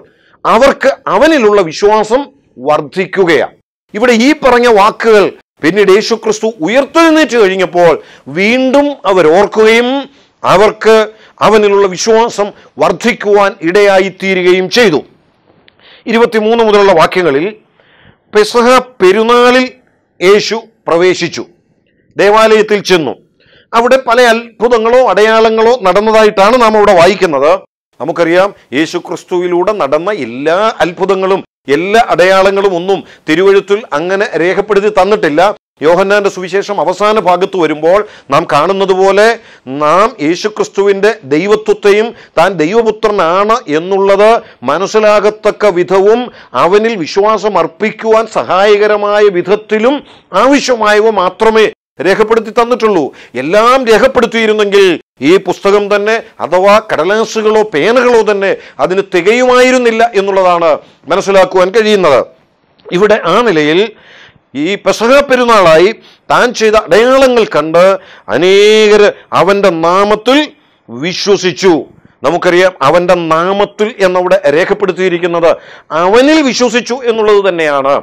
അവർക്ക് അവനിലുള്ള വിശ്വാസം വർദ്ധിക്കുകയാണ് ഇവിടെ ഈ പറഞ്ഞ വാക്കുകൾ പിന്നീട് യേശുക്രിസ്തു ഉയർത്തെഴുന്നേറ്റ് കഴിഞ്ഞപ്പോൾ വീണ്ടും അവരോർക്കുകയും ഓർക്കുകയും അവർക്ക് അവനിലുള്ള വിശ്വാസം വർദ്ധിക്കുവാൻ ഇടയായിത്തീരുകയും ചെയ്തു ഇരുപത്തിമൂന്ന് മുതലുള്ള വാക്യങ്ങളിൽ പെസഹ പെരുന്നാളിൽ യേശു പ്രവേശിച്ചു ദേവാലയത്തിൽ ചെന്നു അവിടെ പല അത്ഭുതങ്ങളോ അടയാളങ്ങളോ നടന്നതായിട്ടാണ് നാം അവിടെ വായിക്കുന്നത് നമുക്കറിയാം യേശു ക്രിസ്തുവിലൂടെ നടന്ന എല്ലാ അത്ഭുതങ്ങളും എല്ലാ അടയാളങ്ങളും ഒന്നും തിരുവഴുത്തിൽ അങ്ങനെ രേഖപ്പെടുത്തി തന്നിട്ടില്ല യോഹന്നാന്റെ സുവിശേഷം അവസാന ഭാഗത്ത് വരുമ്പോൾ നാം കാണുന്നത് പോലെ നാം യേശുക്രിസ്തുവിൻ്റെ ദൈവത്വത്തെയും താൻ ദൈവപുത്രനാണ് എന്നുള്ളത് മനസ്സിലാകത്തക്ക വിധവും അവനിൽ വിശ്വാസം അർപ്പിക്കുവാൻ സഹായകരമായ വിധത്തിലും ആവശ്യമായവ മാത്രമേ രേഖപ്പെടുത്തി തന്നിട്ടുള്ളൂ എല്ലാം രേഖപ്പെടുത്തിയിരുന്നെങ്കിൽ ഈ പുസ്തകം തന്നെ അഥവാ കടലാസുകളോ പേനകളോ തന്നെ അതിന് തികയുമായിരുന്നില്ല എന്നുള്ളതാണ് മനസ്സിലാക്കുവാൻ കഴിയുന്നത് ഇവിടെ ആ നിലയിൽ ഈ പെസഹ പെരുന്നാളായി താൻ ചെയ്ത അടയാളങ്ങൾ കണ്ട് അനേകർ അവൻ്റെ നാമത്തിൽ വിശ്വസിച്ചു നമുക്കറിയാം അവൻ്റെ നാമത്തിൽ എന്നവിടെ രേഖപ്പെടുത്തിയിരിക്കുന്നത് അവനിൽ വിശ്വസിച്ചു എന്നുള്ളത് തന്നെയാണ്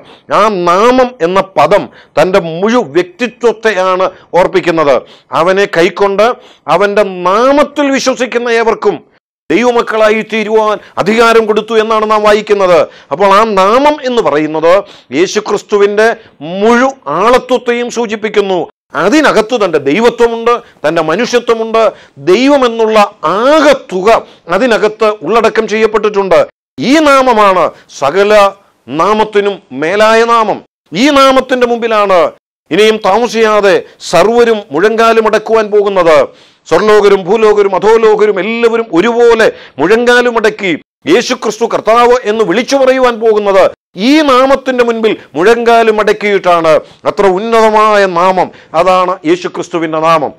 ആ നാമം എന്ന പദം തൻ്റെ മുഴു വ്യക്തിത്വത്തെയാണ് ഓർപ്പിക്കുന്നത് അവനെ കൈക്കൊണ്ട് അവൻ്റെ നാമത്തിൽ വിശ്വസിക്കുന്ന ഏവർക്കും ദൈവമക്കളായി തീരുവാൻ അധികാരം കൊടുത്തു എന്നാണ് നാം വായിക്കുന്നത് അപ്പോൾ ആ നാമം എന്ന് പറയുന്നത് യേശുക്രിസ്തുവിൻ്റെ മുഴു ആളത്വത്തെയും സൂചിപ്പിക്കുന്നു അതിനകത്ത് തൻ്റെ ദൈവത്വമുണ്ട് തൻ്റെ മനുഷ്യത്വമുണ്ട് ദൈവമെന്നുള്ള ആകത്തുക അതിനകത്ത് ഉള്ളടക്കം ചെയ്യപ്പെട്ടിട്ടുണ്ട് ഈ നാമമാണ് സകല നാമത്തിനും മേലായ നാമം ഈ നാമത്തിൻ്റെ മുമ്പിലാണ് ഇനിയും താമസിയാതെ സർവരും മുഴങ്കാലും അടക്കുവാൻ പോകുന്നത് സ്വർലോകരും ഭൂലോകരും അധോലോകരും എല്ലാവരും ഒരുപോലെ മുഴങ്കാലുമടക്കി യേശു ക്രിസ്തു കർത്താവ് എന്ന് വിളിച്ചു പറയുവാൻ പോകുന്നത് ഈ നാമത്തിന്റെ മുൻപിൽ മുഴങ്കാലും അടക്കിയിട്ടാണ് അത്ര ഉന്നതമായ നാമം അതാണ് യേശുക്രിസ്തുവിൻ്റെ നാമം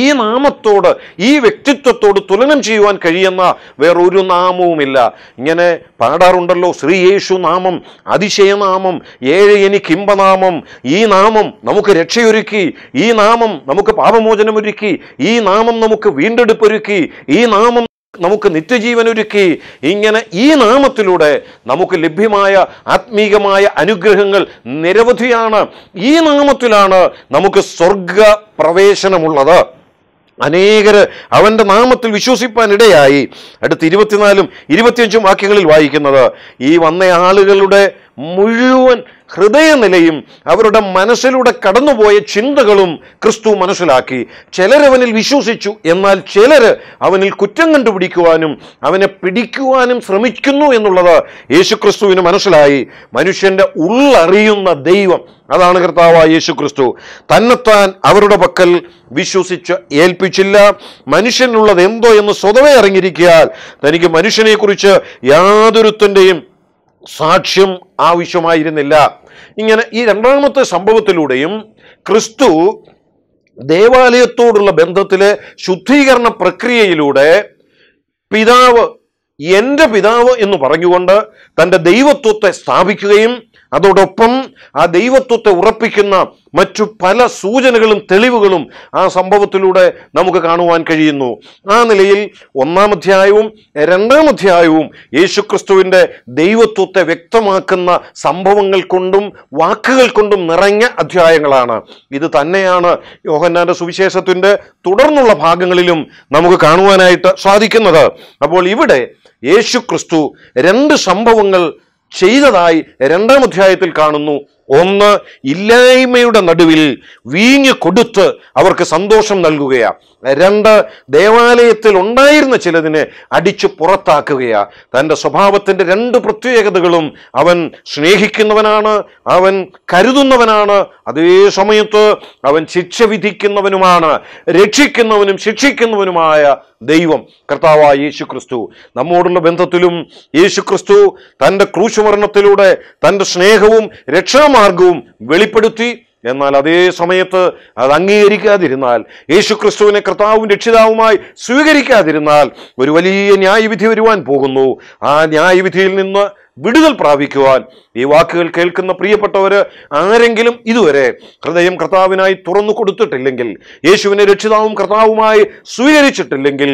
ഈ നാമത്തോട് ഈ വ്യക്തിത്വത്തോട് തുലനം ചെയ്യുവാൻ കഴിയുന്ന വേറൊരു നാമവുമില്ല ഇങ്ങനെ പാടാറുണ്ടല്ലോ ശ്രീ യേശു നാമം അതിശയനാമം ഏഴ് കിംബനാമം ഈ നാമം നമുക്ക് രക്ഷയൊരുക്കി ഈ നാമം നമുക്ക് പാപമോചനമൊരുക്കി ഈ നാമം നമുക്ക് വീണ്ടെടുപ്പൊരുക്കി ഈ നാമം നമുക്ക് നിത്യജീവൻ ഒരുക്കി ഇങ്ങനെ ഈ നാമത്തിലൂടെ നമുക്ക് ലഭ്യമായ ആത്മീകമായ അനുഗ്രഹങ്ങൾ നിരവധിയാണ് ഈ നാമത്തിലാണ് നമുക്ക് സ്വർഗ പ്രവേശനമുള്ളത് അനേകർ അവൻ്റെ നാമത്തിൽ വിശ്വസിപ്പാൻ ഇടയായി അടുത്ത് ഇരുപത്തിനാലും ഇരുപത്തിയഞ്ചും വാക്യങ്ങളിൽ വായിക്കുന്നത് ഈ വന്ന ആളുകളുടെ മുഴുവൻ ഹൃദയനിലയും അവരുടെ മനസ്സിലൂടെ കടന്നുപോയ ചിന്തകളും ക്രിസ്തു മനസ്സിലാക്കി ചിലരവനിൽ വിശ്വസിച്ചു എന്നാൽ ചിലർ അവനിൽ കുറ്റം കണ്ടുപിടിക്കുവാനും അവനെ പിടിക്കുവാനും ശ്രമിക്കുന്നു എന്നുള്ളത് ക്രിസ്തുവിന് മനസ്സിലായി മനുഷ്യൻ്റെ ഉള്ളറിയുന്ന ദൈവം അതാണ് കർത്താവായ യേശു ക്രിസ്തു തന്നെത്താൻ അവരുടെ പക്കൽ വിശ്വസിച്ച് ഏൽപ്പിച്ചില്ല മനുഷ്യനുള്ളത് എന്തോ എന്ന് സ്വതവേ അറിഞ്ഞിരിക്കാൻ തനിക്ക് മനുഷ്യനെക്കുറിച്ച് യാതൊരുത്തൻ്റെയും സാക്ഷ്യം ആവശ്യമായിരുന്നില്ല ഇങ്ങനെ ഈ രണ്ടാമത്തെ സംഭവത്തിലൂടെയും ക്രിസ്തു ദേവാലയത്തോടുള്ള ബന്ധത്തിലെ ശുദ്ധീകരണ പ്രക്രിയയിലൂടെ പിതാവ് എൻ്റെ പിതാവ് എന്ന് പറഞ്ഞുകൊണ്ട് തൻ്റെ ദൈവത്വത്തെ സ്ഥാപിക്കുകയും അതോടൊപ്പം ആ ദൈവത്വത്തെ ഉറപ്പിക്കുന്ന മറ്റു പല സൂചനകളും തെളിവുകളും ആ സംഭവത്തിലൂടെ നമുക്ക് കാണുവാൻ കഴിയുന്നു ആ നിലയിൽ ഒന്നാം അധ്യായവും രണ്ടാം അധ്യായവും യേശുക്രിസ്തുവിൻ്റെ ദൈവത്വത്തെ വ്യക്തമാക്കുന്ന സംഭവങ്ങൾ കൊണ്ടും വാക്കുകൾ കൊണ്ടും നിറഞ്ഞ അധ്യായങ്ങളാണ് ഇത് തന്നെയാണ് യോഹന്നാന്റെ സുവിശേഷത്തിൻ്റെ തുടർന്നുള്ള ഭാഗങ്ങളിലും നമുക്ക് കാണുവാനായിട്ട് സാധിക്കുന്നത് അപ്പോൾ ഇവിടെ യേശുക്രിസ്തു രണ്ട് സംഭവങ്ങൾ ചെയ്തതായി രണ്ടാം അധ്യായത്തിൽ കാണുന്നു ഒന്ന് ഇല്ലായ്മയുടെ നടുവിൽ വീഞ്ഞു കൊടുത്ത് അവർക്ക് സന്തോഷം നൽകുകയാണ് രണ്ട് ദേവാലയത്തിൽ ഉണ്ടായിരുന്ന ചിലതിനെ അടിച്ചു പുറത്താക്കുകയാ തൻ്റെ സ്വഭാവത്തിൻ്റെ രണ്ട് പ്രത്യേകതകളും അവൻ സ്നേഹിക്കുന്നവനാണ് അവൻ കരുതുന്നവനാണ് അതേ സമയത്ത് അവൻ ശിക്ഷ വിധിക്കുന്നവനുമാണ് രക്ഷിക്കുന്നവനും ശിക്ഷിക്കുന്നവനുമായ ദൈവം കർത്താവായ യേശു ക്രിസ്തു നമ്മോടുള്ള ബന്ധത്തിലും യേശു ക്രിസ്തു തൻ്റെ ക്രൂശുമരണത്തിലൂടെ തൻ്റെ സ്നേഹവും രക്ഷാമാർഗവും വെളിപ്പെടുത്തി എന്നാൽ അതേ സമയത്ത് അത് അംഗീകരിക്കാതിരുന്നാൽ യേശുക്രിസ്തുവിനെ കർത്താവും രക്ഷിതാവുമായി സ്വീകരിക്കാതിരുന്നാൽ ഒരു വലിയ ന്യായവിധി വരുവാൻ പോകുന്നു ആ ന്യായവിധിയിൽ നിന്ന് വിടുതൽ പ്രാപിക്കുവാൻ ഈ വാക്കുകൾ കേൾക്കുന്ന പ്രിയപ്പെട്ടവർ ആരെങ്കിലും ഇതുവരെ ഹൃദയം കർത്താവിനായി തുറന്നു കൊടുത്തിട്ടില്ലെങ്കിൽ യേശുവിനെ രക്ഷിതാവും കർത്താവുമായി സ്വീകരിച്ചിട്ടില്ലെങ്കിൽ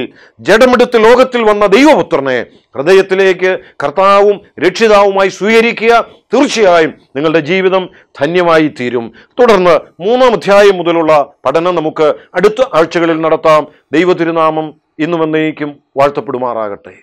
ജഡമെടുത്ത് ലോകത്തിൽ വന്ന ദൈവപുത്രനെ ഹൃദയത്തിലേക്ക് കർത്താവും രക്ഷിതാവുമായി സ്വീകരിക്കുക തീർച്ചയായും നിങ്ങളുടെ ജീവിതം ധന്യമായി തീരും തുടർന്ന് മൂന്നാം അധ്യായം മുതലുള്ള പഠനം നമുക്ക് അടുത്ത ആഴ്ചകളിൽ നടത്താം ദൈവ തിരുനാമം ഇന്നും എന്നേക്കും വാഴ്ത്തപ്പെടുമാറാകട്ടെ